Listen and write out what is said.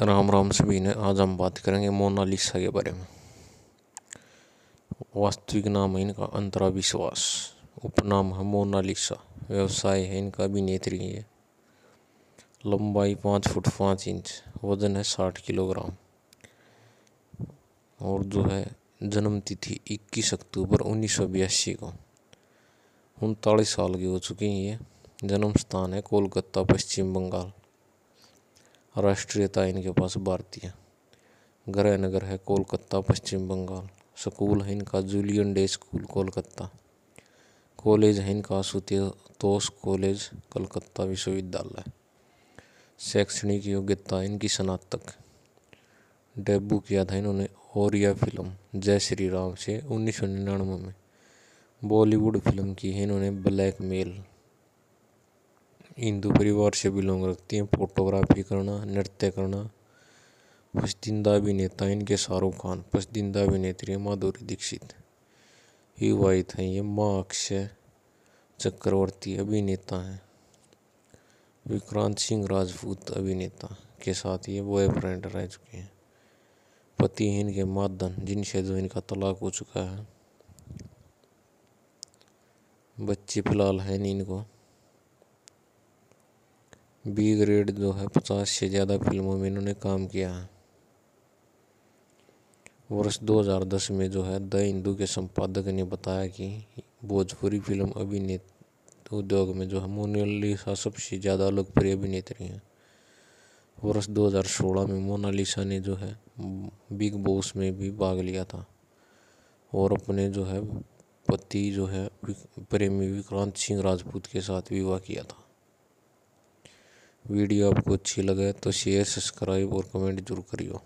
राम राम सभी ने आज हम बात करेंगे मोनालिसा के बारे में वास्तविक नाम है इनका अंतरा विश्वास उपनाम है मोनालिसा व्यवसाय है इनका अभिनेत्री है लंबाई पाँच फुट पाँच इंच वजन है साठ किलोग्राम और जो है जन्म तिथि इक्कीस अक्टूबर उन्नीस सौ बयासी को उनतालीस साल की हो चुकी हैं जन्म स्थान है कोलकाता पश्चिम बंगाल राष्ट्रीयता इनके पास भारतीय गृह नगर है कोलकाता पश्चिम बंगाल स्कूल है इनका Julian day school Kolkata college है इनका सुतोष कॉलेज कलकत्ता विश्वविद्यालय शैक्षणिक योग्यता इनकी स्नातक डेब्यू किया था इन्होंने और फिल्म जय श्री राम से उन्नीस में बॉलीवुड फिल्म की है इन्होंने ब्लैक मेल हिंदू परिवार से बिलोंग रखती हैं फोटोग्राफी करना नृत्य करना पसंदीदा अभिनेता इनके शाहरुख खान पसंदीदा अभिनेत्री माधुरी दीक्षित ही वाइफ हैं ये माँ अक्षय चक्रवर्ती अभिनेता हैं विक्रांत सिंह राजपूत अभिनेता के साथ ये बॉयफ्रेंड रह चुके हैं पति हैं इनके मादन जिनसे जो इनका तलाक हो चुका है बच्चे फिलहाल हैं नहीं इनको बी ग्रेड जो है पचास से ज़्यादा फिल्मों में इन्होंने काम किया है वर्ष 2010 में जो है द हिंदू के संपादक ने बताया कि भोजपुरी फिल्म अभिनेत उद्योग में जो है मोनालिसा सबसे ज़्यादा लोकप्रिय अभिनेत्री हैं वर्ष 2016 में मोनालिसा ने जो है बिग बॉस में भी भाग लिया था और अपने जो है पति जो है प्रेमी विक्रांत सिंह राजपूत के साथ विवाह किया था वीडियो आपको अच्छी लगे तो शेयर सब्सक्राइब और कमेंट जरूर करियो